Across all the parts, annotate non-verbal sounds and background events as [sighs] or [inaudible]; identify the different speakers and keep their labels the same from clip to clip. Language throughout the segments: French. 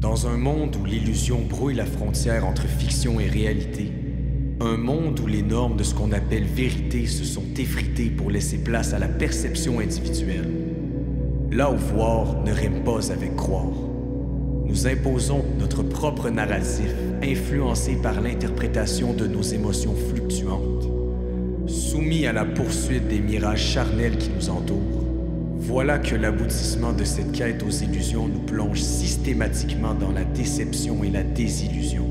Speaker 1: Dans un monde où l'illusion brouille la frontière entre fiction et réalité, un monde où les normes de ce qu'on appelle vérité se sont effritées pour laisser place à la perception individuelle, là où voir ne rime pas avec croire. Nous imposons notre propre narratif, influencé par l'interprétation de nos émotions fluctuantes, soumis à la poursuite des mirages charnels qui nous entourent voilà que l'aboutissement de cette quête aux illusions nous plonge systématiquement dans la déception et la désillusion,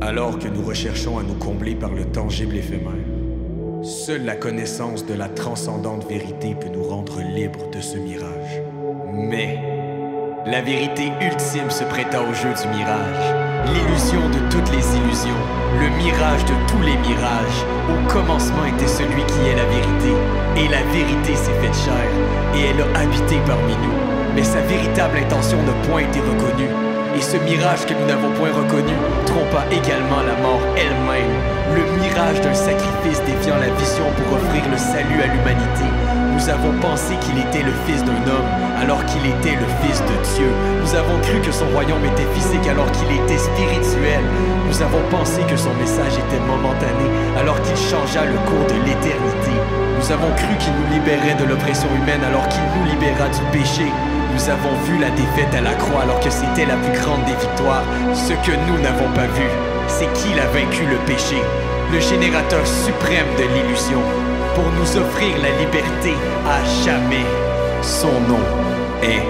Speaker 1: alors que nous recherchons à nous combler par le tangible éphémère. Seule la connaissance de la transcendante vérité peut nous rendre libres de ce mirage. Mais la vérité ultime se prêta au jeu du mirage l'illusion de toutes les illusions, le mirage de tous les mirages. Au commencement était celui qui est la vérité, et la vérité s'est faite chair, et elle a habité parmi nous. Mais sa véritable intention n'a point été reconnue. Et ce mirage que nous n'avons point reconnu trompa également la mort elle-même. Le mirage d'un sacrifice défiant la vision pour offrir le salut à l'humanité. Nous avons pensé qu'il était le fils d'un homme alors qu'il était le fils de Dieu. Nous avons cru que son royaume était physique alors qu'il était spirituel. Nous avons pensé que son message était momentané alors qu'il changea le cours de l'éternité. Nous avons cru qu'il nous libérait de l'oppression humaine alors qu'il nous libéra du péché. Nous avons vu la défaite à la croix alors que c'était la plus grande des victoires. Ce que nous n'avons pas vu, c'est qu'il a vaincu le péché, le générateur suprême de l'illusion, pour nous offrir la liberté à jamais. Son nom est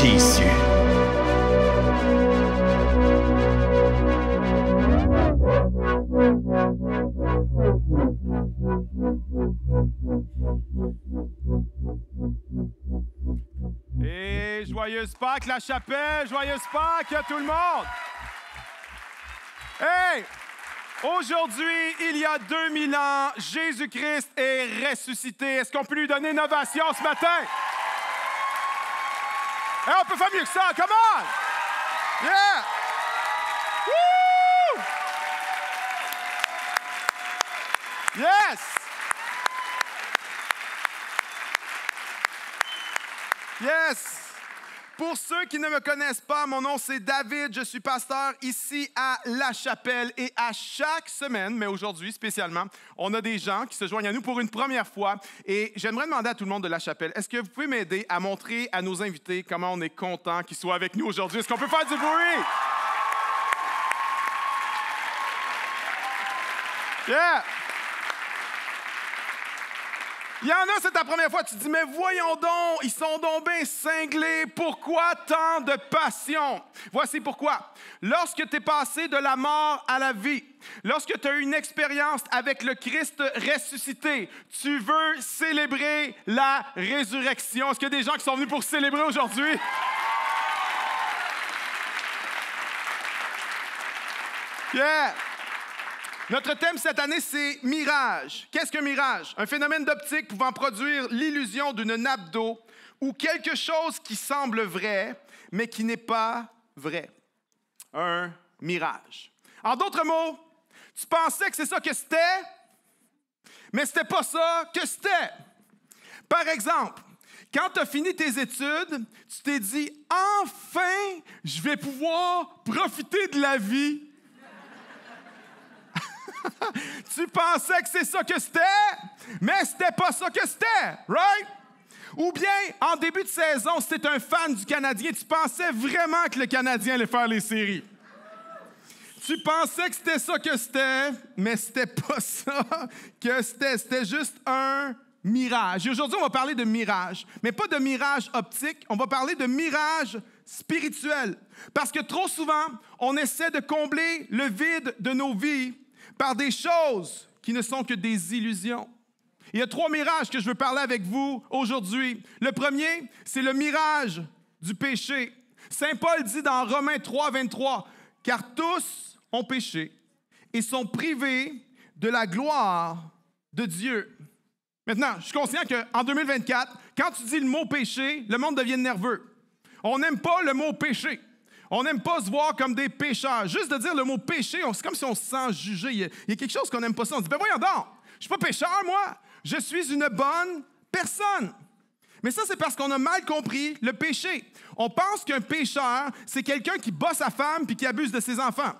Speaker 1: Jésus.
Speaker 2: la chapelle. Joyeuse Pâques à tout le monde. Hey! Aujourd'hui, il y a 2000 ans, Jésus-Christ est ressuscité. Est-ce qu'on peut lui donner une ovation ce matin? Hey, on peut faire mieux que ça. Come on! Yeah! Yes! Yes! Pour ceux qui ne me connaissent pas, mon nom c'est David, je suis pasteur ici à La Chapelle et à chaque semaine, mais aujourd'hui spécialement, on a des gens qui se joignent à nous pour une première fois et j'aimerais demander à tout le monde de La Chapelle, est-ce que vous pouvez m'aider à montrer à nos invités comment on est content qu'ils soient avec nous aujourd'hui? Est-ce qu'on peut faire du bruit? Yeah! Il y en a, c'est ta première fois, tu dis, mais voyons donc, ils sont donc bien cinglés, pourquoi tant de passion? Voici pourquoi. Lorsque tu es passé de la mort à la vie, lorsque tu as eu une expérience avec le Christ ressuscité, tu veux célébrer la résurrection. Est-ce qu'il y a des gens qui sont venus pour célébrer aujourd'hui? Yeah! Notre thème cette année, c'est mirage. Qu'est-ce qu'un mirage? Un phénomène d'optique pouvant produire l'illusion d'une nappe d'eau ou quelque chose qui semble vrai, mais qui n'est pas vrai. Un mirage. En d'autres mots, tu pensais que c'est ça que c'était, mais c'était pas ça que c'était. Par exemple, quand tu as fini tes études, tu t'es dit enfin, je vais pouvoir profiter de la vie. [laughs] tu pensais que c'est ça que c'était, mais c'était pas ça que c'était, right? Ou bien, en début de saison, c'était un fan du Canadien, tu pensais vraiment que le Canadien allait faire les séries. Tu pensais que c'était ça que c'était, mais c'était pas [laughs] ça que c'était. C'était juste un mirage. aujourd'hui, on va parler de mirage, mais pas de mirage optique, on va parler de mirage spirituel. Parce que trop souvent, on essaie de combler le vide de nos vies par des choses qui ne sont que des illusions. Il y a trois mirages que je veux parler avec vous aujourd'hui. Le premier, c'est le mirage du péché. Saint Paul dit dans Romains 3, 23, car tous ont péché et sont privés de la gloire de Dieu. Maintenant, je suis conscient qu'en 2024, quand tu dis le mot péché, le monde devient nerveux. On n'aime pas le mot péché. On n'aime pas se voir comme des pécheurs. Juste de dire le mot péché, c'est comme si on se sent jugé. Il y a, quelque chose qu'on n'aime pas ça. On se dit, ben voyons donc, je suis pas pécheur, moi. Je suis une bonne personne. Mais ça, c'est parce qu'on a mal compris le péché. On pense qu'un pécheur, c'est quelqu'un qui bat sa femme puis qui abuse de ses enfants.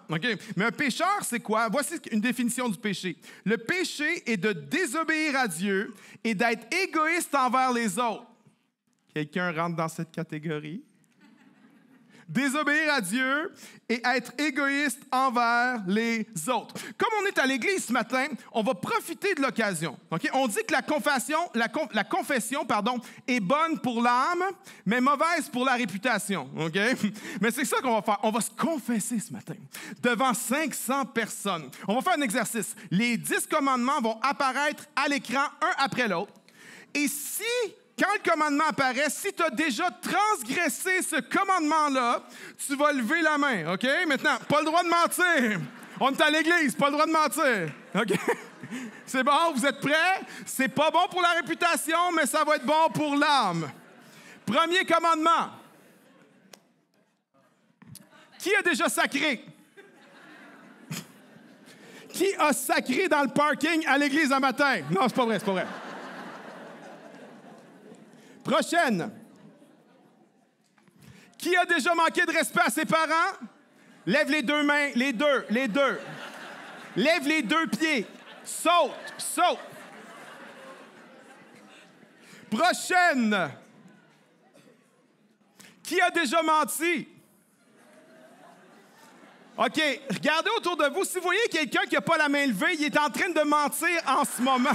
Speaker 2: Mais un pécheur, c'est quoi? Voici une définition du péché. Le péché est de désobéir à Dieu et d'être égoïste envers les autres. Quelqu'un rentre dans cette catégorie? désobéir à Dieu et être égoïste envers les autres. Comme on est à l'église ce matin, on va profiter de l'occasion. On dit que la confession, pardon, est bonne pour l'âme, mais mauvaise pour la réputation. [laughs] Mais c'est ça qu'on va faire. On va se confesser ce matin devant 500 personnes. On va faire un exercice. Les 10 commandements vont apparaître à l'écran un après l'autre. Et si quand le commandement apparaît, si tu as déjà transgressé ce commandement-là, tu vas lever la main, OK? Maintenant, pas le droit de mentir. On est à l'église, pas le droit de mentir. OK? [laughs] C'est bon, vous êtes prêts? C'est pas bon pour la réputation, mais ça va être bon pour l'âme. Premier commandement. Qui a déjà sacré? [laughs] Qui a sacré dans le parking à l'église un matin? Non, c'est pas vrai, c'est pas vrai. Prochaine. Qui a déjà manqué de respect à ses parents? Lève les deux mains, les deux, les deux. Lève les deux pieds. Saute, saute. Prochaine. Qui a déjà menti? OK, regardez autour de vous. Si vous voyez quelqu'un qui n'a pas la main levée, il est en train de mentir en ce moment.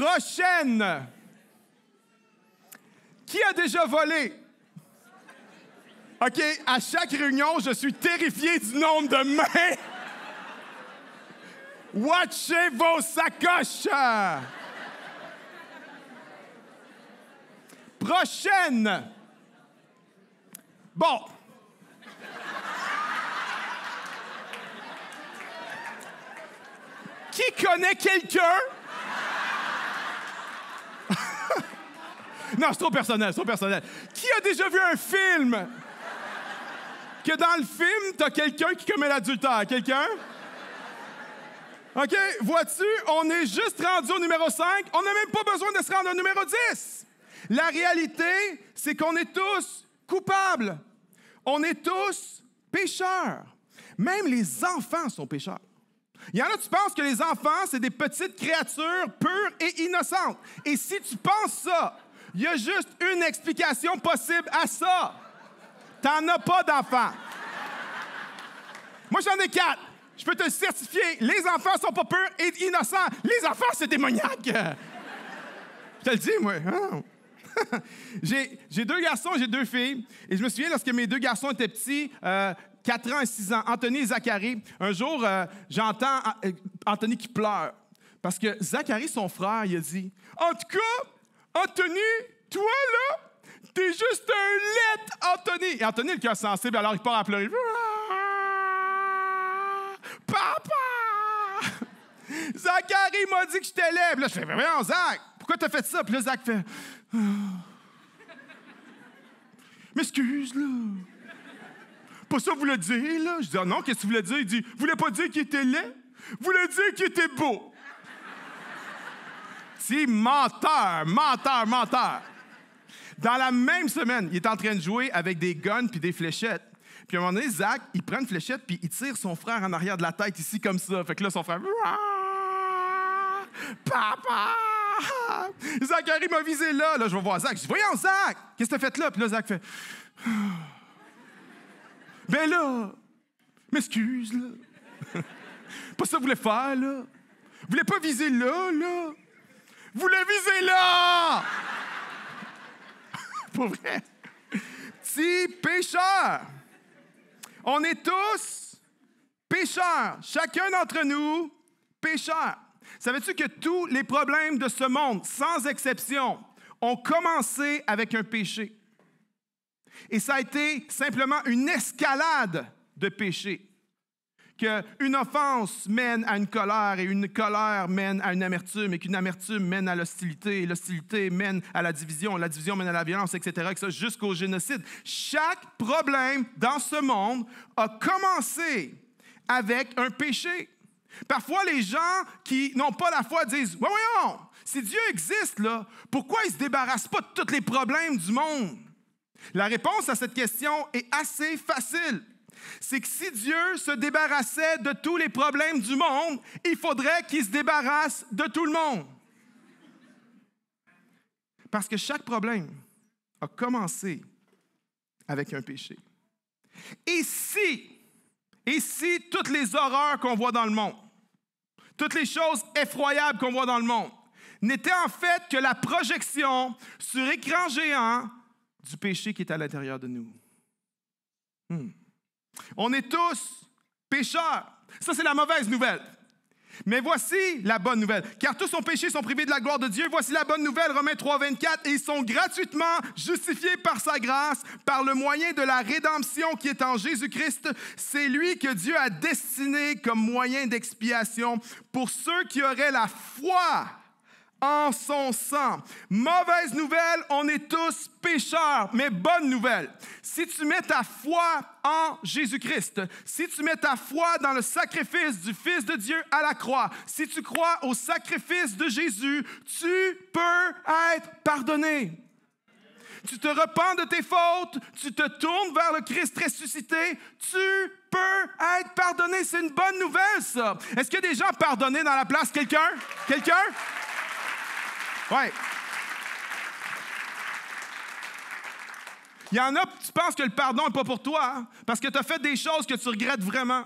Speaker 2: prochaine. Qui a déjà volé? OK, à chaque réunion, je suis terrifié du nombre de mains. Watchez vos sacoches. Prochaine. Bon. Qui connaît quelqu'un Non, c'est trop personnel, c'est trop personnel. Qui a déjà vu un film que dans le film, t'as quelqu'un qui commet l'adultère? Quelqu'un? OK, vois-tu, on est juste rendu au numéro 5. On n'a même pas besoin de se rendre au numéro 10. La réalité, c'est qu'on est tous coupables. On est tous pécheurs. Même les enfants sont pécheurs. Il y en a, tu penses que les enfants, c'est des petites créatures pures et innocentes. Et si tu penses ça, il y a juste une explication possible à ça. T'en as pas d'enfants. Moi, j'en ai quatre. Je peux te certifier. Les enfants sont pas purs et innocents. Les enfants, c'est démoniaque. Je te le dis, moi. Hein? [laughs] j'ai deux garçons, j'ai deux filles. Et je me souviens, lorsque mes deux garçons étaient petits, euh, quatre 4 ans et 6 ans, Anthony et Zachary, un jour, euh, j'entends euh, Anthony qui pleure. Parce que Zacharie, son frère, il a dit En tout cas, Anthony, toi là, t'es juste un lait, Anthony. Et Anthony, le cœur sensible, alors il part à pleurer. Ah! Papa! Zachary m'a dit que je laid. Là, je fais, vraiment Zach, pourquoi t'as fait ça? Puis là, Zach fait, ah. m'excuse, là. Pas ça, vous le dire, là. Je dis, ah non, qu'est-ce que vous voulez dire? Il dit, vous voulez pas dire qu'il était laid? Vous voulez dire qu'il était beau? menteur, menteur, menteur. Dans la même semaine, il est en train de jouer avec des guns puis des fléchettes. Puis à un moment donné, Zach, il prend une fléchette puis il tire son frère en arrière de la tête ici comme ça. Fait que là, son frère, papa. Zachary m'a visé là. Là, je vais voir Zach. Je dis, voyons, Zach, qu'est-ce que t'as fait là? Puis là, Zach fait, [sighs] ben là, m'excuse, là. [laughs] pas ça que vous voulez faire, là. Vous voulez pas viser là, là? Vous le visez là! [laughs] Pour vrai. Petit pécheur. On est tous pécheurs. Chacun d'entre nous, pécheurs. Savais-tu que tous les problèmes de ce monde, sans exception, ont commencé avec un péché? Et ça a été simplement une escalade de péché qu'une offense mène à une colère et une colère mène à une amertume et qu'une amertume mène à l'hostilité et l'hostilité mène à la division, la division mène à la violence, etc., jusqu'au génocide. Chaque problème dans ce monde a commencé avec un péché. Parfois, les gens qui n'ont pas la foi disent Voyons, si Dieu existe, là, pourquoi il ne se débarrasse pas de tous les problèmes du monde La réponse à cette question est assez facile c'est que si Dieu se débarrassait de tous les problèmes du monde, il faudrait qu'il se débarrasse de tout le monde. Parce que chaque problème a commencé avec un péché. Et si, et si toutes les horreurs qu'on voit dans le monde, toutes les choses effroyables qu'on voit dans le monde, n'étaient en fait que la projection sur écran géant du péché qui est à l'intérieur de nous? Hmm. On est tous pécheurs. Ça, c'est la mauvaise nouvelle. Mais voici la bonne nouvelle. Car tous ont péché, sont privés de la gloire de Dieu. Voici la bonne nouvelle, Romains 3, 24. Et ils sont gratuitement justifiés par sa grâce, par le moyen de la rédemption qui est en Jésus-Christ. C'est lui que Dieu a destiné comme moyen d'expiation pour ceux qui auraient la foi en son sang. Mauvaise nouvelle, on est tous pécheurs, mais bonne nouvelle. Si tu mets ta foi en Jésus-Christ, si tu mets ta foi dans le sacrifice du Fils de Dieu à la croix, si tu crois au sacrifice de Jésus, tu peux être pardonné. Tu te repens de tes fautes, tu te tournes vers le Christ ressuscité, tu peux être pardonné. C'est une bonne nouvelle, ça. Est-ce qu'il des gens pardonnés dans la place? Quelqu'un? Quelqu'un? Ouais. Il y en a, tu penses que le pardon n'est pas pour toi, hein? parce que tu as fait des choses que tu regrettes vraiment.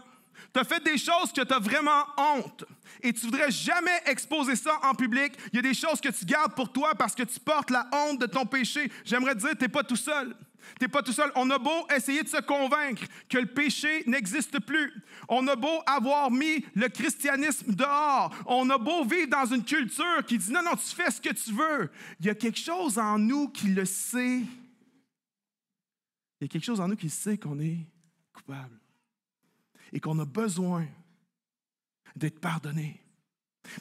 Speaker 2: Tu as fait des choses que tu as vraiment honte et tu voudrais jamais exposer ça en public. Il y a des choses que tu gardes pour toi parce que tu portes la honte de ton péché. J'aimerais te dire, tu n'es pas tout seul. Tu n'es pas tout seul. On a beau essayer de se convaincre que le péché n'existe plus. On a beau avoir mis le christianisme dehors. On a beau vivre dans une culture qui dit non, non, tu fais ce que tu veux. Il y a quelque chose en nous qui le sait. Il y a quelque chose en nous qui sait qu'on est coupable et qu'on a besoin d'être pardonné.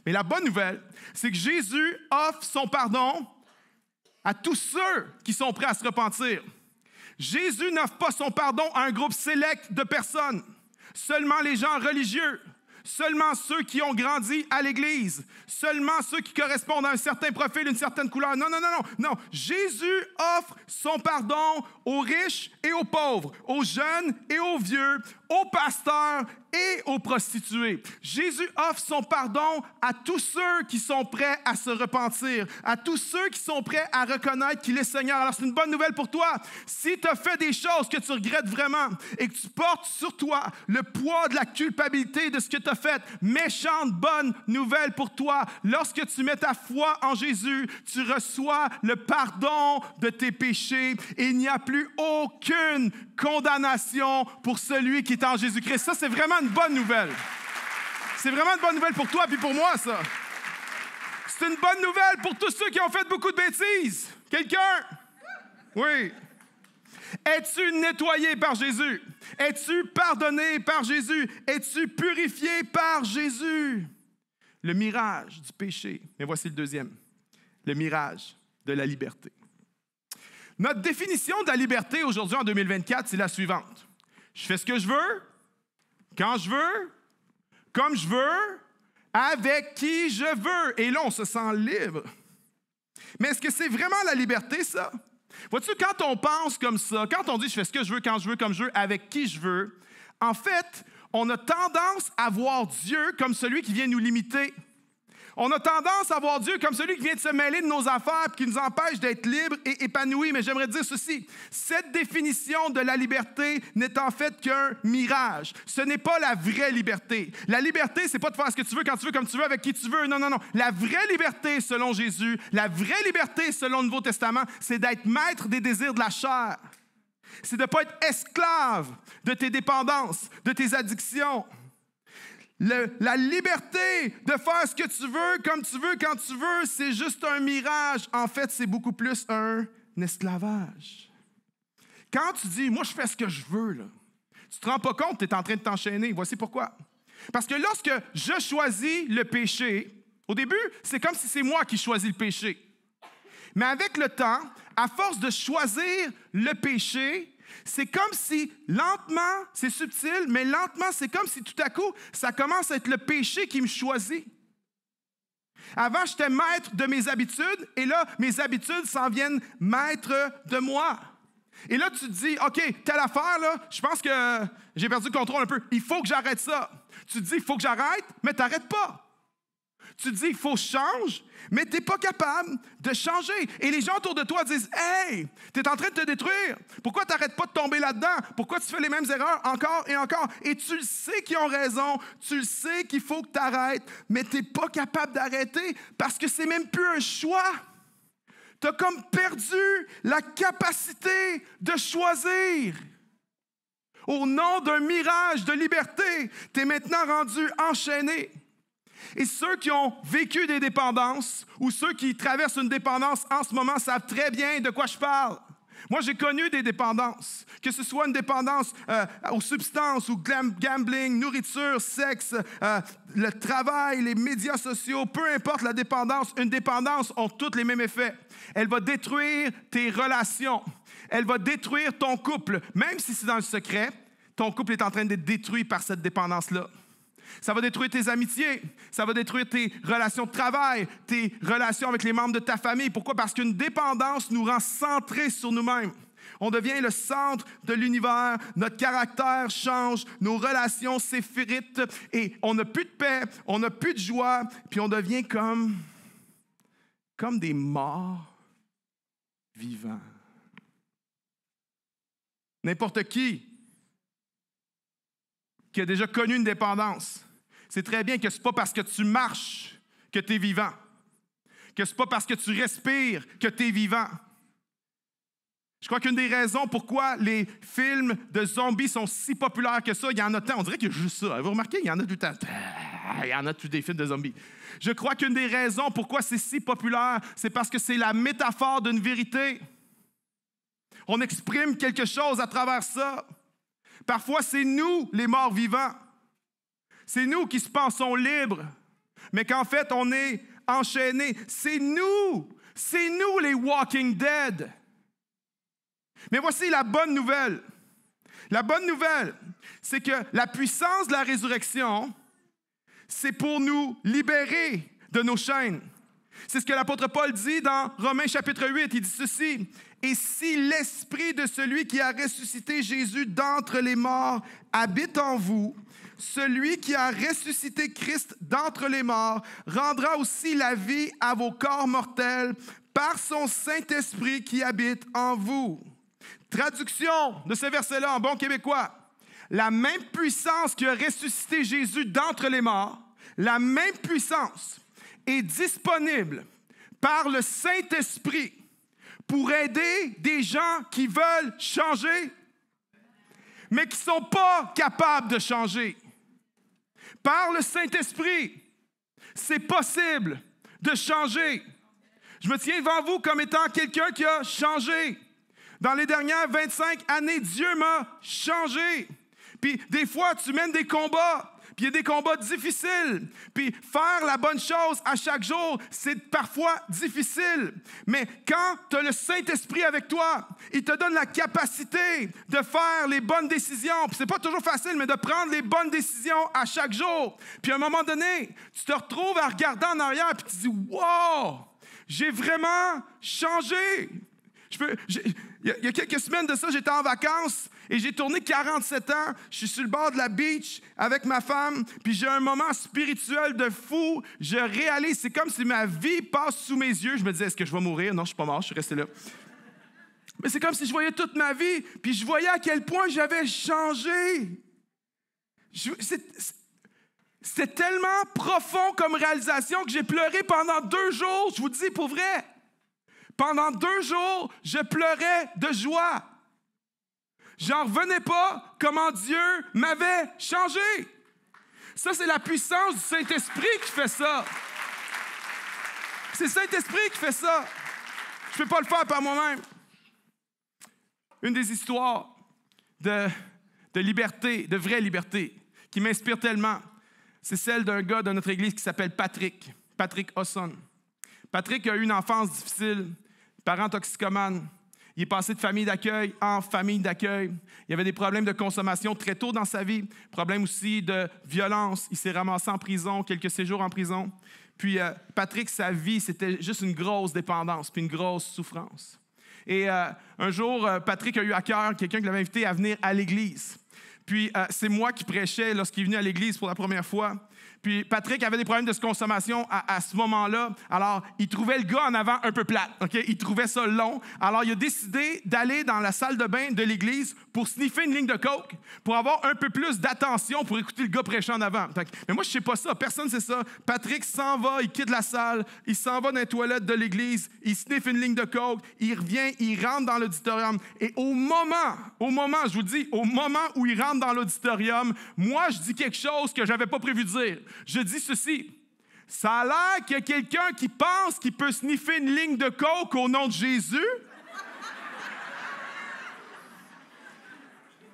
Speaker 2: Mais la bonne nouvelle, c'est que Jésus offre son pardon à tous ceux qui sont prêts à se repentir. Jésus n'offre pas son pardon à un groupe sélect de personnes, seulement les gens religieux, seulement ceux qui ont grandi à l'Église, seulement ceux qui correspondent à un certain profil, une certaine couleur. Non, non, non, non, non. Jésus offre son pardon aux riches et aux pauvres, aux jeunes et aux vieux, aux pasteurs et aux prostituées. Jésus offre son pardon à tous ceux qui sont prêts à se repentir, à tous ceux qui sont prêts à reconnaître qu'il est Seigneur. Alors c'est une bonne nouvelle pour toi. Si tu as fait des choses que tu regrettes vraiment et que tu portes sur toi le poids de la culpabilité de ce que tu as fait, méchante bonne nouvelle pour toi. Lorsque tu mets ta foi en Jésus, tu reçois le pardon de tes péchés il n'y a plus aucune condamnation pour celui qui est en Jésus-Christ. Ça, c'est vraiment une bonne nouvelle. C'est vraiment une bonne nouvelle pour toi et pour moi, ça. C'est une bonne nouvelle pour tous ceux qui ont fait beaucoup de bêtises. Quelqu'un? Oui. Es-tu nettoyé par Jésus? Es-tu pardonné par Jésus? Es-tu purifié par Jésus? Le mirage du péché. Mais voici le deuxième. Le mirage de la liberté. Notre définition de la liberté aujourd'hui en 2024, c'est la suivante. Je fais ce que je veux, quand je veux, comme je veux, avec qui je veux. Et là, on se sent libre. Mais est-ce que c'est vraiment la liberté, ça? Vois-tu, quand on pense comme ça, quand on dit je fais ce que je veux, quand je veux, comme je veux, avec qui je veux, en fait, on a tendance à voir Dieu comme celui qui vient nous limiter. On a tendance à voir Dieu comme celui qui vient de se mêler de nos affaires et qui nous empêche d'être libres et épanouis. Mais j'aimerais dire ceci. Cette définition de la liberté n'est en fait qu'un mirage. Ce n'est pas la vraie liberté. La liberté, c'est pas de faire ce que tu veux, quand tu veux, comme tu veux, avec qui tu veux. Non, non, non. La vraie liberté, selon Jésus, la vraie liberté, selon le Nouveau Testament, c'est d'être maître des désirs de la chair. C'est de ne pas être esclave de tes dépendances, de tes addictions la liberté de faire ce que tu veux, comme tu veux, quand tu veux, c'est juste un mirage. En fait, c'est beaucoup plus un esclavage. Quand tu dis, moi, je fais ce que je veux, là, tu te rends pas compte, tu es en train de t'enchaîner. Voici pourquoi. Parce que lorsque je choisis le péché, au début, c'est comme si c'est moi qui choisis le péché. Mais avec le temps, à force de choisir le péché, c'est comme si, lentement, c'est subtil, mais lentement, c'est comme si tout à coup, ça commence à être le péché qui me choisit. Avant, j'étais maître de mes habitudes, et là, mes habitudes s'en viennent maître de moi. Et là, tu te dis, OK, telle affaire, là, je pense que j'ai perdu le contrôle un peu. Il faut que j'arrête ça. Tu te dis, il faut que j'arrête, mais tu pas. Tu dis qu'il faut changer, mais tu n'es pas capable de changer. Et les gens autour de toi disent Hey, tu es en train de te détruire. Pourquoi tu n'arrêtes pas de tomber là-dedans? Pourquoi tu fais les mêmes erreurs encore et encore? Et tu sais qu'ils ont raison. Tu sais qu'il faut que tu arrêtes, mais tu n'es pas capable d'arrêter parce que c'est même plus un choix. Tu as comme perdu la capacité de choisir. Au nom d'un mirage de liberté, tu es maintenant rendu enchaîné. Et ceux qui ont vécu des dépendances ou ceux qui traversent une dépendance en ce moment savent très bien de quoi je parle. Moi, j'ai connu des dépendances, que ce soit une dépendance euh, aux substances, ou gambling, nourriture, sexe, euh, le travail, les médias sociaux, peu importe la dépendance, une dépendance ont toutes les mêmes effets. Elle va détruire tes relations, elle va détruire ton couple, même si c'est dans le secret, ton couple est en train d'être détruit par cette dépendance-là. Ça va détruire tes amitiés. Ça va détruire tes relations de travail, tes relations avec les membres de ta famille. Pourquoi? Parce qu'une dépendance nous rend centrés sur nous-mêmes. On devient le centre de l'univers, notre caractère change, nos relations s'effritent et on n'a plus de paix, on n'a plus de joie, puis on devient comme, comme des morts vivants. N'importe qui qui a déjà connu une dépendance, c'est très bien que ce n'est pas parce que tu marches que tu es vivant, que ce n'est pas parce que tu respires que tu es vivant. Je crois qu'une des raisons pourquoi les films de zombies sont si populaires que ça, il y en a tant. On dirait qu'il y a juste ça. Vous remarquez, il y en a du temps. Il y en a tous des films de zombies. Je crois qu'une des raisons pourquoi c'est si populaire, c'est parce que c'est la métaphore d'une vérité. On exprime quelque chose à travers ça. Parfois, c'est nous les morts vivants. C'est nous qui se pensons libres, mais qu'en fait, on est enchaînés. C'est nous, c'est nous les Walking Dead. Mais voici la bonne nouvelle. La bonne nouvelle, c'est que la puissance de la résurrection, c'est pour nous libérer de nos chaînes. C'est ce que l'apôtre Paul dit dans Romains chapitre 8. Il dit ceci, et si l'esprit de celui qui a ressuscité Jésus d'entre les morts habite en vous, celui qui a ressuscité Christ d'entre les morts rendra aussi la vie à vos corps mortels par son Saint-Esprit qui habite en vous. Traduction de ce verset-là en bon québécois. La même puissance qui a ressuscité Jésus d'entre les morts, la même puissance est disponible par le Saint-Esprit pour aider des gens qui veulent changer, mais qui ne sont pas capables de changer. Par le Saint-Esprit, c'est possible de changer. Je me tiens devant vous comme étant quelqu'un qui a changé. Dans les dernières 25 années, Dieu m'a changé. Puis des fois, tu mènes des combats puis il y a des combats difficiles. Puis faire la bonne chose à chaque jour, c'est parfois difficile. Mais quand tu as le Saint-Esprit avec toi, il te donne la capacité de faire les bonnes décisions. Puis c'est pas toujours facile, mais de prendre les bonnes décisions à chaque jour. Puis à un moment donné, tu te retrouves à regarder en arrière et tu dis Wow! J'ai vraiment changé. Il y, a quelques semaines de ça, j'étais en vacances, et j'ai tourné 47 ans, je suis sur le bord de la beach avec ma femme, puis j'ai un moment spirituel de fou. Je réalise, c'est comme si ma vie passe sous mes yeux. Je me disais, est-ce que je vais mourir? Non, je suis pas mort, je suis resté là. Mais c'est comme si je voyais toute ma vie, puis je voyais à quel point j'avais changé. C'est tellement profond comme réalisation que j'ai pleuré pendant deux jours, je vous dis pour vrai. Pendant deux jours, je pleurais de joie. J'en revenais pas comment Dieu m'avait changé. Ça, c'est la puissance du Saint-Esprit qui fait ça. C'est le Saint-Esprit qui fait ça. Je ne peux pas le faire par moi-même. Une des histoires de, de liberté, de vraie liberté, qui m'inspire tellement, c'est celle d'un gars de notre église qui s'appelle Patrick, Patrick Hosson. Patrick a eu une enfance difficile, parents toxicomanes, il est passé de famille d'accueil en famille d'accueil. Il avait des problèmes de consommation très tôt dans sa vie, Problèmes aussi de violence. Il s'est ramassé en prison, quelques séjours en prison. Puis euh, Patrick, sa vie, c'était juste une grosse dépendance, puis une grosse souffrance. Et euh, un jour, euh, Patrick a eu à cœur quelqu'un qui l'avait invité à venir à l'église. Puis c'est moi qui prêchais lorsqu'il est venu à l'église pour la première fois. Puis Patrick avait des problèmes de consommation à, ce moment-là. Alors, il trouvait le gars en avant un peu plate. OK? Il trouvait ça long. Alors, il a décidé d'aller dans la salle de bain de l'église pour sniffer une ligne de coke, pour avoir un peu plus d'attention pour écouter le gars prêchant en avant. mais moi, je sais pas ça. Personne ne sait ça. Patrick s'en va, il quitte la salle, il s'en va dans les toilettes de l'église, il sniffe une ligne de coke, il revient, il rentre dans l'auditorium. Et au moment, au moment, je vous dis, au moment où il rentre dans l'auditorium, moi, je dis quelque chose que j'avais pas prévu de dire. Je dis ceci. Ça a l'air qu'il y a quelqu'un qui pense qu'il peut sniffer une ligne de coke au nom de Jésus.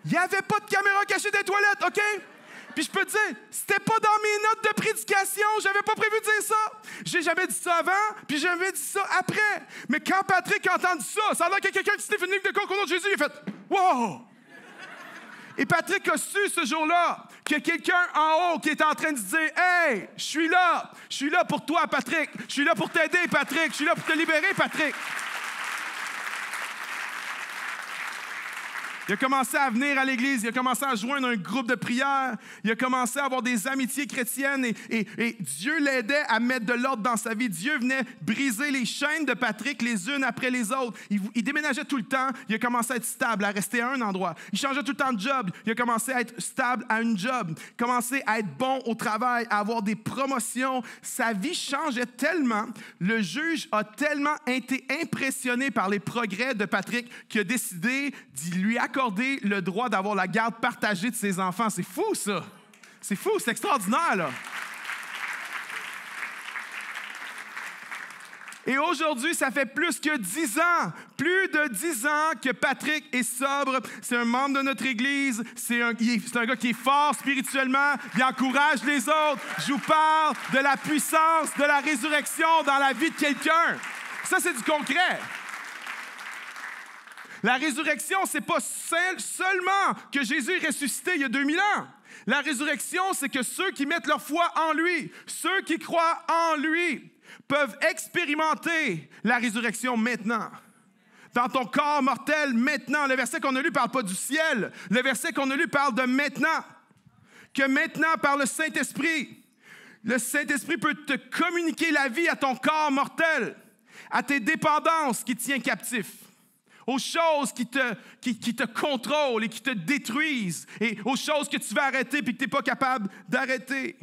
Speaker 2: Il n'y avait pas de caméra cachée des toilettes, OK? Puis je peux dire, c'était pas dans mes notes de prédication, j'avais pas prévu de dire ça. J'ai jamais dit ça avant, puis j'ai jamais dit ça après. Mais quand Patrick a entendu ça, ça a l'air qu'il y a quelqu'un qui sniffe une ligne de coke au nom de Jésus, il a fait Wow! Et Patrick a su ce jour-là que quelqu'un en haut qui est en train de dire Hey, je suis là, je suis là pour toi, Patrick, je suis là pour t'aider, Patrick, je suis là pour te libérer, Patrick. Il a commencé à venir à l'église, il a commencé à joindre un groupe de prière, il a commencé à avoir des amitiés chrétiennes et, Dieu l'aidait à mettre de l'ordre dans sa vie. Dieu venait briser les chaînes de Patrick les unes après les autres. Il, déménageait tout le temps, il a commencé à être stable, à rester à un endroit. Il changeait tout le temps de job, il a commencé à être stable à une job, commencé à être bon au travail, à avoir des promotions. Sa vie changeait tellement, le juge a tellement été impressionné par les progrès de Patrick qu'il a décidé d'y lui accorder le droit d'avoir la garde partagée de ses enfants. C'est fou, ça! C'est fou, c'est extraordinaire, là! Et aujourd'hui, ça fait plus que dix ans, plus de dix ans que Patrick est sobre. C'est un membre de notre Église. C'est un, un, gars qui est fort spirituellement. Il encourage les autres. Je vous parle de la puissance de la résurrection dans la vie de quelqu'un. Ça, c'est du concret. La résurrection, c'est pas seulement que Jésus est ressuscité il y a 2000 ans. La résurrection, c'est que ceux qui mettent leur foi en lui, ceux qui croient en lui, peuvent expérimenter la résurrection maintenant. Dans ton corps mortel maintenant. Le verset qu'on a lu parle pas du ciel. Le verset qu'on a lu parle de maintenant. Que maintenant, par le Saint-Esprit, le Saint-Esprit peut te communiquer la vie à ton corps mortel, à tes dépendances qui tiennent captif aux choses qui te, qui, te contrôlent et qui te détruisent, et aux choses que tu vas arrêter puis que tu n'es pas capable d'arrêter.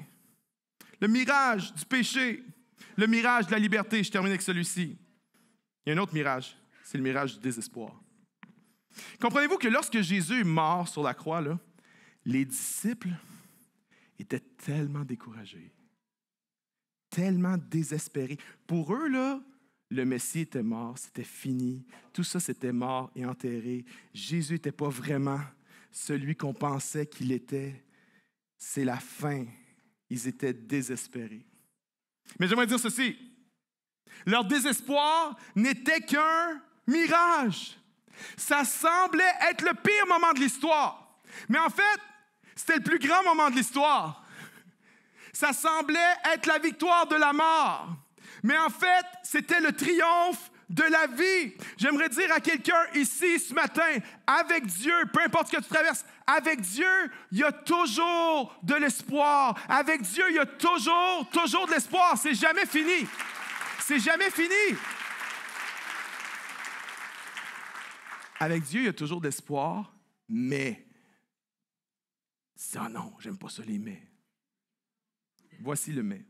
Speaker 2: Le mirage du péché, le mirage de la liberté, je termine avec celui-ci. Il y a un autre mirage, c'est le mirage du désespoir. Comprenez-vous que lorsque Jésus est mort sur la croix, là, les disciples étaient tellement découragés, tellement désespérés. Pour eux, là, le Messie était mort, c'était fini. Tout ça, c'était mort et enterré. Jésus n'était pas vraiment celui qu'on pensait qu'il était. C'est la fin. Ils étaient désespérés. Mais j'aimerais dire ceci. Leur désespoir n'était qu'un mirage. Ça semblait être le pire moment de l'histoire. Mais en fait, c'était le plus grand moment de l'histoire. Ça semblait être la victoire de la mort. Mais en fait, c'était le triomphe de la vie. J'aimerais dire à quelqu'un ici ce matin, avec Dieu, peu importe ce que tu traverses, avec Dieu, il y a toujours de l'espoir. Avec Dieu, il y a toujours, toujours de l'espoir. C'est jamais fini. C'est jamais fini. Avec Dieu, il y a toujours de l'espoir, mais... Ça non, j'aime pas ça les mais. Voici le mais.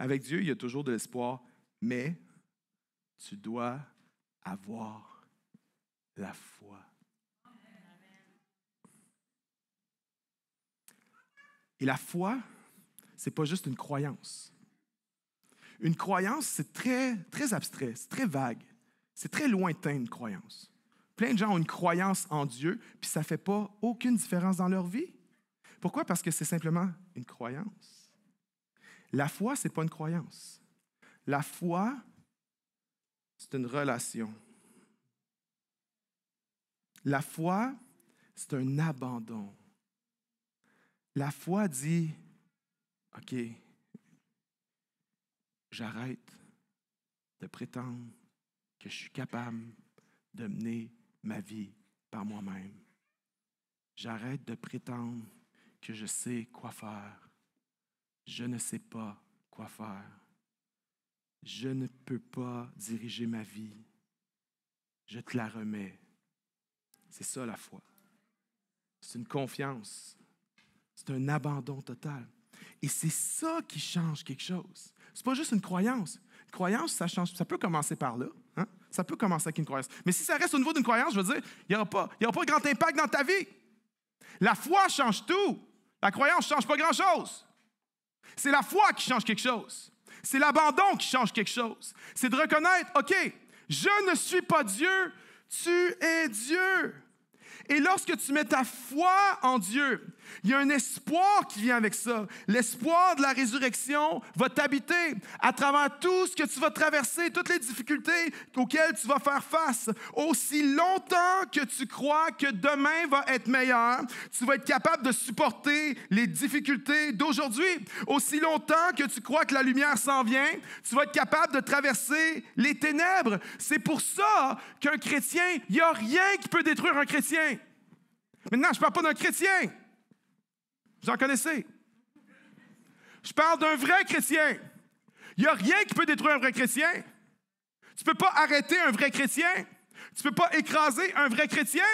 Speaker 2: Avec Dieu, il y a toujours de l'espoir, mais tu dois avoir la foi. Et la foi, c'est pas juste une croyance. Une croyance, c'est très, très abstrait, c'est très vague, c'est très lointain une croyance. Plein de gens ont une croyance en Dieu, puis ça ne fait pas aucune différence dans leur vie. Pourquoi? Parce que c'est simplement une croyance. La foi, ce n'est pas une croyance. La foi, c'est une relation. La foi, c'est un abandon. La foi dit, OK, j'arrête de prétendre que je suis capable de mener ma vie par moi-même. J'arrête de prétendre que je sais quoi faire je ne sais pas quoi faire. Je ne peux pas diriger ma vie. Je te la remets. C'est ça la foi. C'est une confiance. C'est un abandon total. Et c'est ça qui change quelque chose. C'est pas juste une croyance. Une croyance, ça change. Ça peut commencer par là. Hein? Ça peut commencer avec une croyance. Mais si ça reste au niveau d'une croyance, je veux dire, il n'y aura, pas, pas de grand impact dans ta vie. La foi change tout. La croyance ne change pas grand-chose. C'est la foi qui change quelque chose. C'est l'abandon qui change quelque chose. C'est de reconnaître, OK, je ne suis pas Dieu, tu es Dieu. Et lorsque tu mets ta foi en Dieu, il y a un espoir qui vient avec ça. L'espoir de la résurrection va t'habiter à travers tout ce que tu vas traverser, toutes les difficultés auxquelles tu vas faire face. Aussi longtemps que tu crois que demain va être meilleur, tu vas être capable de supporter les difficultés d'aujourd'hui. Aussi longtemps que tu crois que la lumière s'en vient, tu vas être capable de traverser les ténèbres. C'est pour ça qu'un chrétien, il n'y a rien qui peut détruire un chrétien. Maintenant, je ne parle pas d'un chrétien. Vous en connaissez? Je parle d'un vrai chrétien. Il n'y a rien qui peut détruire un vrai chrétien. Tu ne peux pas arrêter un vrai chrétien. Tu ne peux pas écraser un vrai chrétien.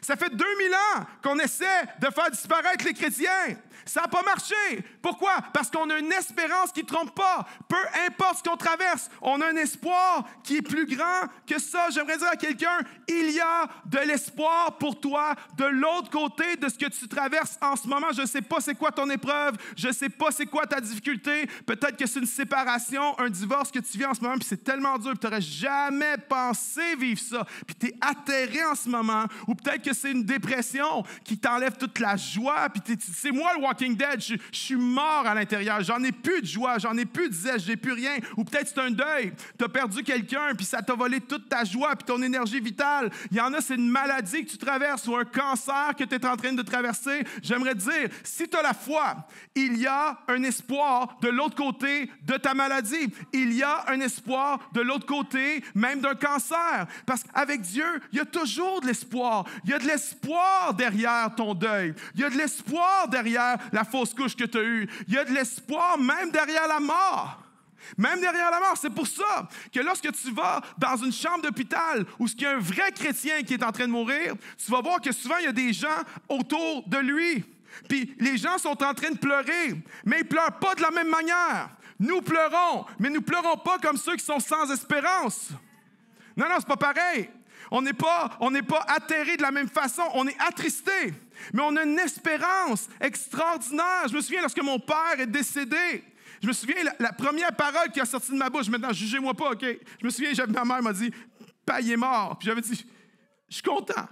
Speaker 2: Ça fait 2000 ans qu'on essaie de faire disparaître les chrétiens. Ça n'a pas marché. Pourquoi? Parce qu'on a une espérance qui ne trompe pas. Peu importe ce qu'on traverse, on a un espoir qui est plus grand que ça. J'aimerais dire à quelqu'un, il y a de l'espoir pour toi de l'autre côté de ce que tu traverses en ce moment. Je ne sais pas c'est quoi ton épreuve, je ne sais pas c'est quoi ta difficulté. Peut-être que c'est une séparation, un divorce que tu vis en ce moment, puis c'est tellement dur, tu n'aurais jamais pensé vivre ça. Puis tu es atterré en ce moment, ou peut-être que c'est une dépression qui t'enlève toute la joie. Puis c'est moi le Walking Dead, je, suis mort à l'intérieur. J'en ai plus de joie, j'en ai plus de zèle, j'ai plus rien. Ou peut-être c'est un deuil. Tu as perdu quelqu'un, puis ça t'a volé toute ta joie, puis ton énergie vitale. Il y en a, c'est une maladie que tu traverses ou un cancer que tu es en train de traverser. J'aimerais dire, si tu as la foi, il y a un espoir de l'autre côté de ta maladie. Il y a un espoir de l'autre côté même d'un cancer. Parce qu'avec Dieu, il y a toujours de l'espoir y a de l'espoir derrière ton deuil. Il y a de l'espoir derrière la fausse couche que tu as eue. Il y a de l'espoir même derrière la mort. Même derrière la mort, c'est pour ça que lorsque tu vas dans une chambre d'hôpital où il y a un vrai chrétien qui est en train de mourir, tu vas voir que souvent il y a des gens autour de lui. Puis les gens sont en train de pleurer, mais ils pleurent pas de la même manière. Nous pleurons, mais nous pleurons pas comme ceux qui sont sans espérance. Non, non, c'est pas pareil. On n'est pas, on n'est pas atterré de la même façon. On est attristé. Mais on a une espérance extraordinaire. Je me souviens lorsque mon père est décédé. Je me souviens la, première parole qui a sorti de ma bouche. Maintenant, jugez-moi pas, ok. Je me souviens, ma mère m'a dit, paille est mort. Puis j'avais dit, je suis content.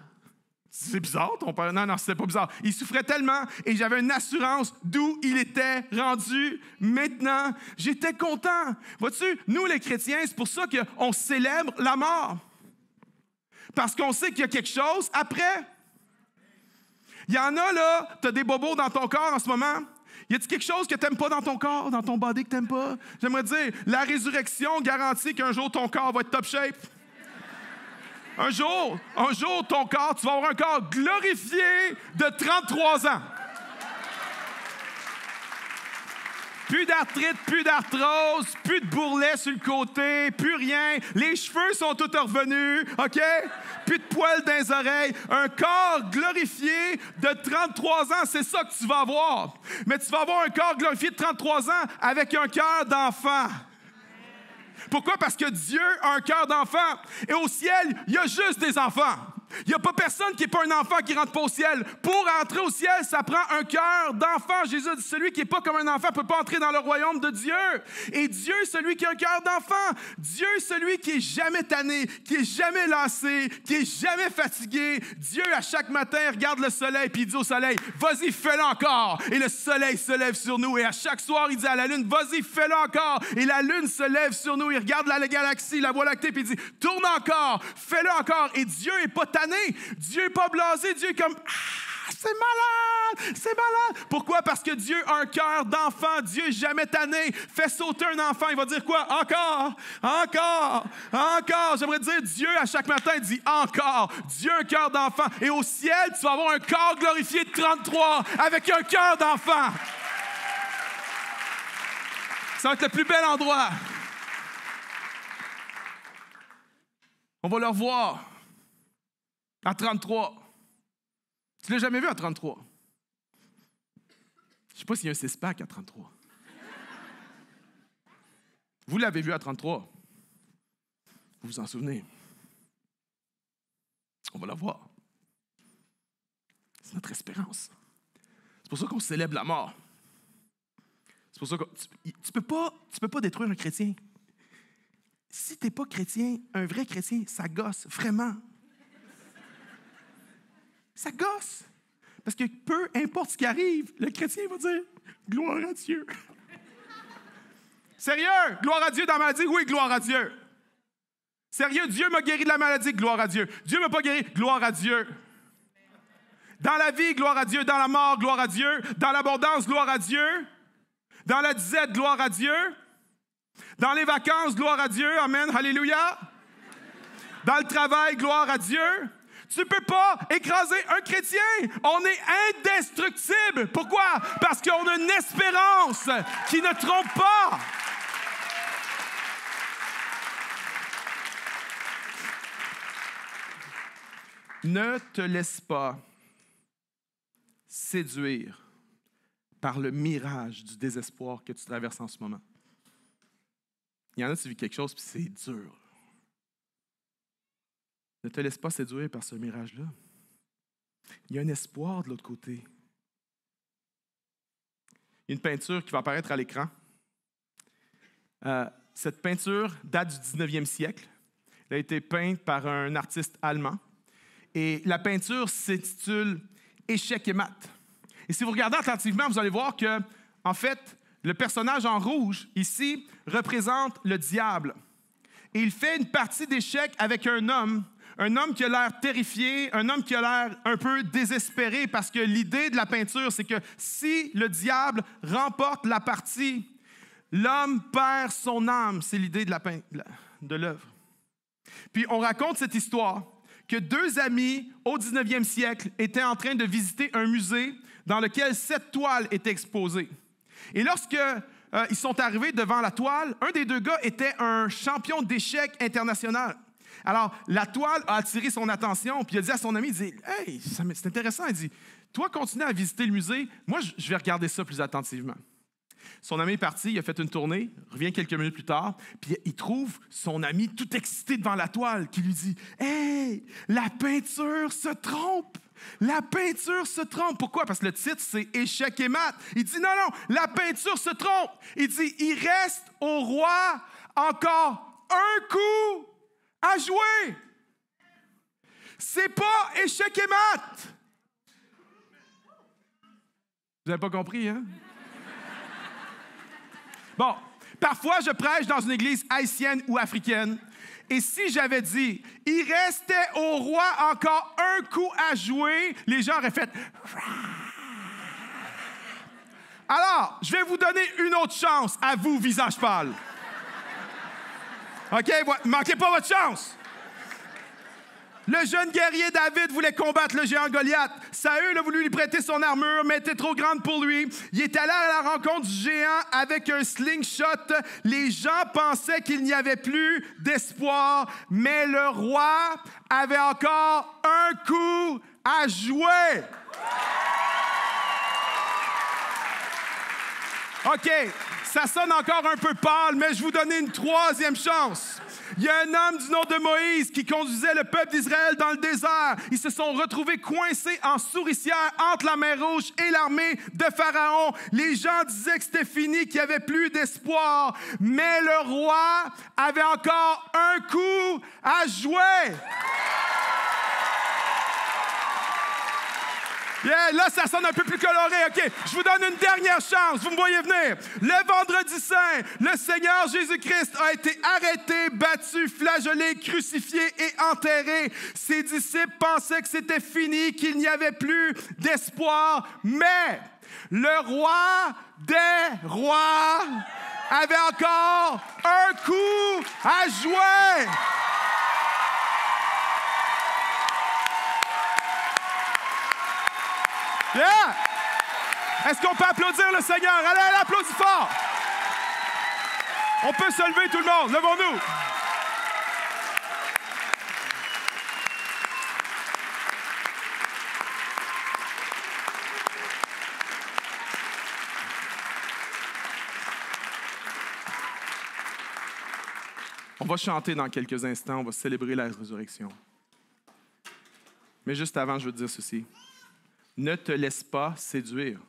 Speaker 2: C'est bizarre, ton père. Non, non, c'était pas bizarre. Il souffrait tellement et j'avais une assurance d'où il était rendu maintenant. J'étais content. Vois-tu, nous les chrétiens, c'est pour ça qu'on célèbre la mort. Parce qu'on sait qu'il y a quelque chose après. Il y en a, là, tu as des bobos dans ton corps en ce moment. Y a t quelque chose que n'aimes pas dans ton corps, dans ton body que t'aimes pas? J'aimerais dire, la résurrection garantit qu'un jour ton corps va être top shape. Un jour, un jour ton corps, tu vas avoir un corps glorifié de 33 ans. Plus d'arthrite, plus d'arthrose, plus de bourrelet sur le côté, plus rien. Les cheveux sont tous revenus, OK? Plus de poils dans les oreilles. Un corps glorifié de 33 ans, c'est ça que tu vas avoir. Mais tu vas avoir un corps glorifié de 33 ans avec un cœur d'enfant. Pourquoi? Parce que Dieu a un cœur d'enfant. Et au ciel, il y a juste des enfants. Il n'y a pas personne qui n'est pas un enfant qui rentre pas au ciel. Pour entrer au ciel, ça prend un cœur d'enfant. Jésus dit, celui qui n'est pas comme un enfant ne peut pas entrer dans le royaume de Dieu. Et Dieu, celui qui a un cœur d'enfant. Dieu, celui qui est jamais tanné, qui est jamais lassé, qui est jamais fatigué. Dieu, à chaque matin, regarde le soleil puis il dit au soleil, vas-y, fais-le encore. Et le soleil se lève sur nous. Et à chaque soir, il dit à la lune, vas-y, fais-le encore. Et la lune se lève sur nous. Il regarde la galaxie, la voie lactée puis il dit, tourne encore, fais-le encore. Et Dieu n'est pas Dieu n'est pas blasé. Dieu comme ah, c'est malade, c'est malade. Pourquoi? Parce que Dieu a un cœur d'enfant. Dieu jamais tanné. Fait sauter un enfant. Il va dire quoi? Encore, encore, encore. J'aimerais dire Dieu à chaque matin dit encore. Dieu a un cœur d'enfant. Et au ciel, tu vas avoir un corps glorifié de 33 avec un cœur d'enfant. Ça va être le plus bel endroit. On va le voir. À 33. Tu l'as jamais vu à 33? Je sais pas s'il y a un six-pack à 33. Vous l'avez vu à 33. Vous vous en souvenez? On va la voir. C'est notre espérance. C'est pour ça qu'on célèbre la mort. C'est pour ça que tu, ne peux pas, tu peux pas détruire un chrétien. Si tu n'es pas chrétien, un vrai chrétien, ça gosse vraiment ça gosse. Parce que peu importe ce qui arrive, le chrétien va dire Gloire à Dieu. Sérieux, gloire à Dieu dans la maladie, oui, gloire à Dieu. Sérieux, Dieu m'a guéri de la maladie, gloire à Dieu. Dieu m'a pas guéri, gloire à Dieu. Dans la vie, gloire à Dieu. Dans la mort, gloire à Dieu. Dans l'abondance, gloire à Dieu. Dans la disette, gloire à Dieu. Dans les vacances, gloire à Dieu. Amen. Alléluia. Dans le travail, gloire à Dieu. Tu peux pas écraser un chrétien. On est indestructible. Pourquoi? Parce qu'on a une espérance qui ne trompe pas. Ne te laisse pas séduire par le mirage du désespoir que tu traverses en ce moment. Il y en a qui vivent quelque chose, puis c'est dur. Ne te laisse pas séduire par ce mirage-là. Il y a un espoir de l'autre côté. Il y a une peinture qui va apparaître à l'écran. Euh, cette peinture date du 19e siècle. Elle a été peinte par un artiste allemand. Et la peinture s'intitule Échec et mat. Et si vous regardez attentivement, vous allez voir que, en fait, le personnage en rouge, ici, représente le diable. Et il fait une partie d'échec avec un homme un homme qui a l'air terrifié, un homme qui a l'air un peu désespéré, parce que l'idée de la peinture, c'est que si le diable remporte la partie, l'homme perd son âme. C'est l'idée de l'œuvre. Puis on raconte cette histoire que deux amis au 19e siècle étaient en train de visiter un musée dans lequel cette toile était exposée. Et lorsque euh, ils sont arrivés devant la toile, un des deux gars était un champion d'échecs international. Alors, la toile a attiré son attention, puis il a dit à son ami, dit, Hey, c'est intéressant. Il dit, toi, continue à visiter le musée, moi, je vais regarder ça plus attentivement. Son ami est parti, il a fait une tournée, revient quelques minutes plus tard, puis il trouve son ami tout excité devant la toile qui lui dit Hey, la peinture se trompe La peinture se trompe. Pourquoi Parce que le titre, c'est Échec et mat. Il dit Non, non, la peinture se trompe. Il dit Il reste au roi encore un coup à jouer. C'est pas échec et mat. Vous n'avez pas compris, hein? Bon, parfois je prêche dans une église haïtienne ou africaine. Et si j'avais dit, il restait au roi encore un coup à jouer, les gens auraient fait. [laughs] Alors, je vais vous donner une autre chance à vous, visage pâle. OK? Manquez pas votre chance. Le jeune guerrier David voulait combattre le géant Goliath. Saül a voulu lui prêter son armure, mais était trop grande pour lui. Il est allé à la rencontre du géant avec un slingshot. Les gens pensaient qu'il n'y avait plus d'espoir, mais le roi avait encore un coup à jouer. OK, ça sonne encore un peu pâle, mais je vous donnais une troisième chance. Il y a un homme du nom de Moïse qui conduisait le peuple d'Israël dans le désert. Ils se sont retrouvés coincés en souricière entre la mer Rouge et l'armée de Pharaon. Les gens disaient que c'était fini, qu'il n'y avait plus d'espoir. Mais le roi avait encore un coup à jouer. là, ça sonne un peu plus coloré. OK, je vous donne une dernière chance. Vous me voyez venir. Le vendredi saint, le Seigneur Jésus-Christ a été arrêté, battu, flagellé, crucifié et enterré. Ses disciples pensaient que c'était fini, qu'il n'y avait plus d'espoir. Mais le roi des rois avait encore un coup à jouer. Est-ce qu'on peut applaudir le Seigneur? Allez, allez, applaudis fort! On peut se lever tout le monde. Levons-nous. On va chanter dans quelques instants, on va célébrer la résurrection. Mais juste avant, je veux dire ceci. Ne te laisse pas séduire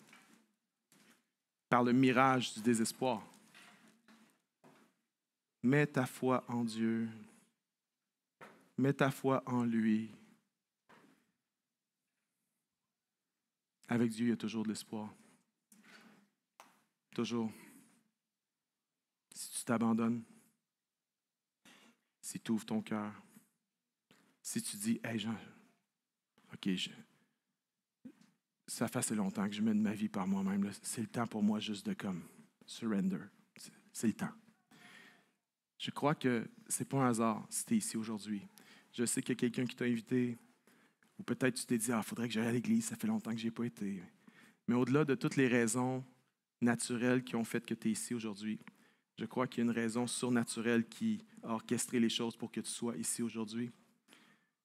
Speaker 2: par le mirage du désespoir. Mets ta foi en Dieu. Mets ta foi en lui. Avec Dieu, il y a toujours de l'espoir. Toujours. Si tu t'abandonnes, si tu ouvres ton cœur, si tu dis, Hey, Jean, OK, je, ça fait assez longtemps que je mène ma vie par moi-même. C'est le temps pour moi juste de comme surrender. C'est le temps. Je crois que c'est pas un hasard si tu es ici aujourd'hui. Je sais qu'il y a quelqu'un qui t'a invité, ou peut-être tu t'es dit, il ah, faudrait que j'aille à l'église, ça fait longtemps que je n'y ai pas été. Mais au-delà de toutes les raisons naturelles qui ont fait que tu es ici aujourd'hui, je crois qu'il y a une raison surnaturelle qui a orchestré les choses pour que tu sois ici aujourd'hui,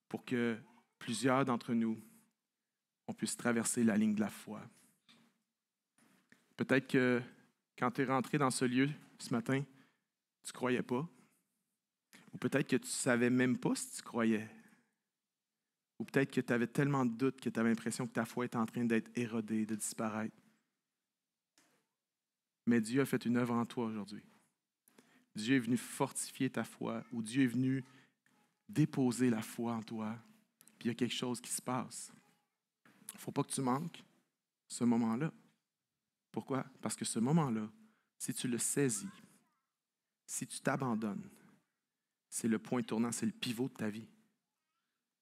Speaker 2: pour que plusieurs d'entre nous on puisse traverser la ligne de la foi. Peut-être que quand tu es rentré dans ce lieu ce matin, tu ne croyais pas. Ou peut-être que tu ne savais même pas si tu croyais. Ou peut-être que tu avais tellement de doutes que tu avais l'impression que ta foi était en train d'être érodée, de disparaître. Mais Dieu a fait une œuvre en toi aujourd'hui. Dieu est venu fortifier ta foi ou Dieu est venu déposer la foi en toi. Puis il y a quelque chose qui se passe ne faut pas que tu manques ce moment-là. Pourquoi? Parce que ce moment-là, si tu le saisis, si tu t'abandonnes, c'est le point tournant, c'est le pivot de ta vie.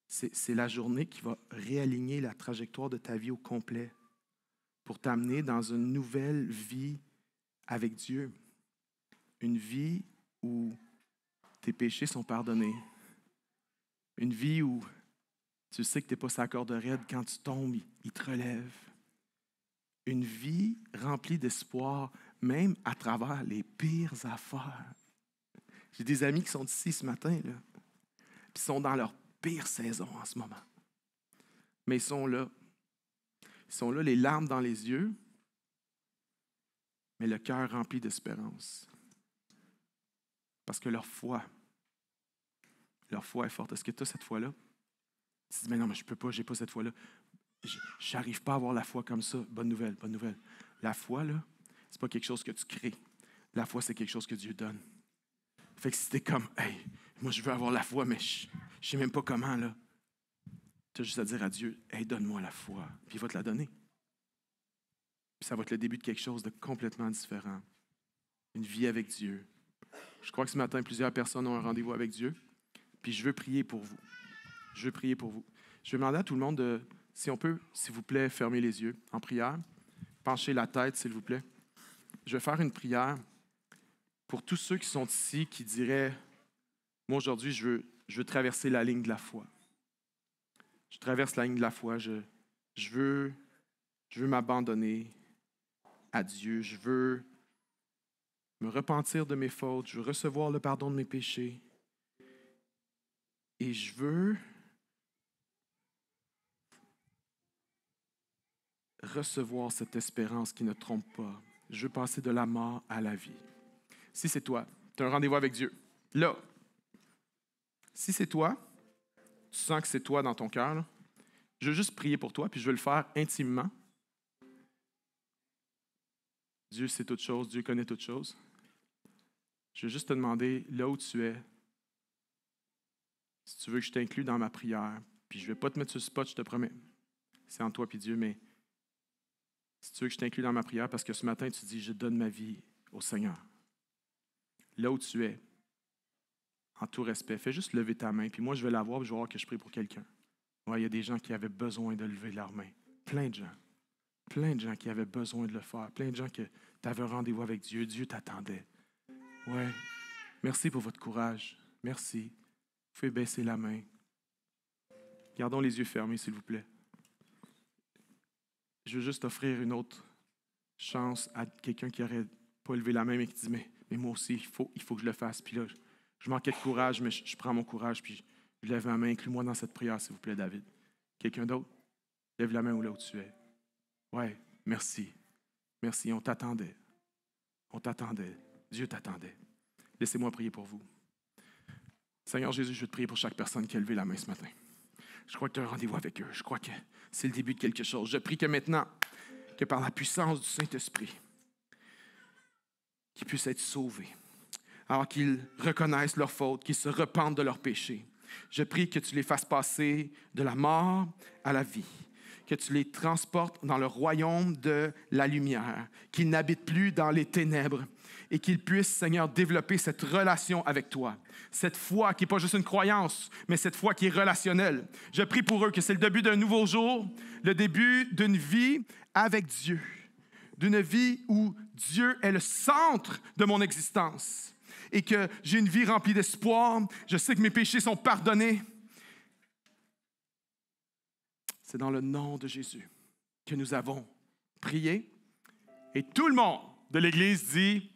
Speaker 2: C'est la journée qui va réaligner la trajectoire de ta vie au complet pour t'amener dans une nouvelle vie avec Dieu. Une vie où tes péchés sont pardonnés. Une vie où tu sais que tu n'es pas sa corde raide. Quand tu tombes, il te relève. Une vie remplie d'espoir, même à travers les pires affaires. J'ai des amis qui sont ici ce matin, là, puis sont dans leur pire saison en ce moment. Mais ils sont là. Ils sont là, les larmes dans les yeux, mais le cœur rempli d'espérance. Parce que leur foi, leur foi est forte. Est-ce que tu as cette foi-là? Tu dis, mais non, je ne peux pas, je n'ai pas cette foi-là. Je n'arrive pas à avoir la foi comme ça. Bonne nouvelle, bonne nouvelle. La foi, là, c'est pas quelque chose que tu crées. La foi, c'est quelque chose que Dieu donne. Fait que si tu es comme, hey, moi je veux avoir la foi, mais je, ne sais même pas comment, là. Tu as juste à dire à Dieu, hey, donne-moi la foi, puis il va te la donner. Puis ça va être le début de quelque chose de complètement différent. Une vie avec Dieu. Je crois que ce matin, plusieurs personnes ont un rendez-vous avec Dieu, puis je veux prier pour vous. Je vais prier pour vous. Je vais demander à tout le monde de, si on peut, s'il vous plaît, fermer les yeux en prière. pencher la tête, s'il vous plaît. Je vais faire une prière pour tous ceux qui sont ici qui diraient Moi, aujourd'hui, je veux, je veux traverser la ligne de la foi. Je traverse la ligne de la foi. Je, je veux, je veux m'abandonner à Dieu. Je veux me repentir de mes fautes. Je veux recevoir le pardon de mes péchés. Et je veux recevoir cette espérance qui ne trompe pas. Je veux passer de la mort à la vie. Si c'est toi, tu as un rendez-vous avec Dieu. Là, si c'est toi, tu sens que c'est toi dans ton cœur, je veux juste prier pour toi, puis je veux le faire intimement. Dieu sait toutes choses, Dieu connaît toutes choses. Je veux juste te demander, là où tu es, si tu veux que je t'inclue dans ma prière, puis je ne vais pas te mettre sur le spot, je te promets. C'est en toi puis Dieu, mais si tu veux que je t'inclue dans ma prière, parce que ce matin, tu dis, je donne ma vie au Seigneur. Là où tu es, en tout respect, fais juste lever ta main, puis moi, je vais la voir, puis je vais voir que je prie pour quelqu'un. Ouais, il y a des gens qui avaient besoin de lever leur main. Plein de gens. Plein de gens qui avaient besoin de le faire. Plein de gens que tu avais rendez-vous avec Dieu. Dieu t'attendait. Ouais. Merci pour votre courage. Merci. Fais baisser la main. Gardons les yeux fermés, s'il vous plaît je veux juste offrir une autre chance à quelqu'un qui n'aurait pas levé la main et qui dit mais, moi aussi, il faut, il faut que je le fasse. Puis là, je, manquais de courage, mais je, prends mon courage, puis je lève ma main. Inclus-moi dans cette prière, s'il vous plaît, David. Quelqu'un d'autre Lève la main où là où tu es. Ouais, merci. Merci, on t'attendait. On t'attendait. Dieu t'attendait. Laissez-moi prier pour vous. Seigneur Jésus, je veux te prier pour chaque personne qui a levé la main ce matin. Je crois que tu as un rendez-vous avec eux. Je crois que c'est le début de quelque chose. Je prie que maintenant, que par la puissance du Saint-Esprit, qu'ils puissent être sauvés, alors qu'ils reconnaissent leurs fautes, qu'ils se repentent de leurs péchés. Je prie que tu les fasses passer de la mort à la vie, que tu les transportes dans le royaume de la lumière, qu'ils n'habitent plus dans les ténèbres, et qu'ils puissent, Seigneur, développer cette relation avec toi. Cette foi qui n'est pas juste une croyance, mais cette foi qui est relationnelle. Je prie pour eux que c'est le début d'un nouveau jour, le début d'une vie avec Dieu, d'une vie où Dieu est le centre de mon existence et que j'ai une vie remplie d'espoir. Je sais que mes péchés sont pardonnés. C'est dans le nom de Jésus que nous avons prié. Et tout le monde de l'Église dit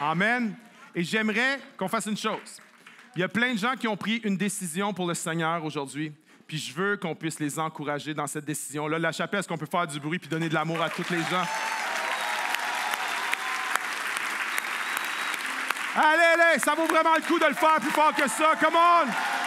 Speaker 2: Amen. Et j'aimerais qu'on fasse une chose. Il y a plein de gens qui ont pris une décision pour le Seigneur aujourd'hui, puis je veux qu'on puisse les encourager dans cette décision-là. La chapelle, est-ce qu'on peut faire du bruit puis donner de l'amour à toutes les gens? Allez, allez, ça vaut vraiment le coup de le faire plus fort que ça. Come on!